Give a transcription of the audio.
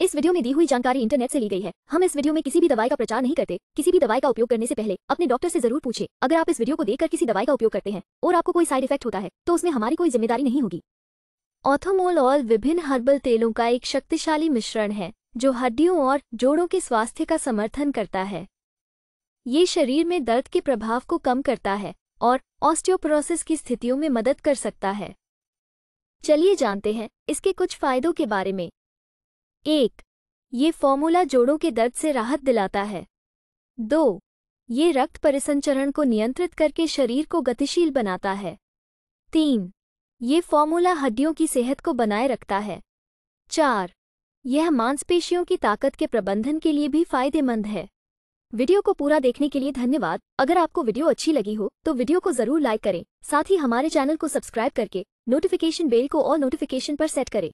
इस वीडियो में दी हुई जानकारी इंटरनेट से ली गई है हम इस वीडियो में किसी भी दवाई का प्रचार नहीं करते किसी भी दवाई का उपयोग करने से पहले अपने डॉक्टर से जरूर पूछे अगर आप इस वीडियो को देखकर किसी दवाई का उपयोग करते हैं और आपको कोई साइड इफेक्ट होता है तो उसमें हमारी कोई जिम्मेदारी नहीं होगी ऑथोमोल और विभिन्न हर्बल तेलों का एक शक्तिशाली मिश्रण है जो हड्डियों और जोड़ों के स्वास्थ्य का समर्थन करता है ये शरीर में दर्द के प्रभाव को कम करता है और ऑस्टियोप्रोसिस की स्थितियों में मदद कर सकता है चलिए जानते हैं इसके कुछ फायदों के बारे में एक ये फॉर्मूला जोड़ों के दर्द से राहत दिलाता है दो ये रक्त परिसंचरण को नियंत्रित करके शरीर को गतिशील बनाता है तीन ये फॉर्मूला हड्डियों की सेहत को बनाए रखता है चार यह मांसपेशियों की ताकत के प्रबंधन के लिए भी फायदेमंद है वीडियो को पूरा देखने के लिए धन्यवाद अगर आपको वीडियो अच्छी लगी हो तो वीडियो को जरूर लाइक करें साथ ही हमारे चैनल को सब्सक्राइब करके नोटिफिकेशन बेल को और नोटिफिकेशन पर सेट करें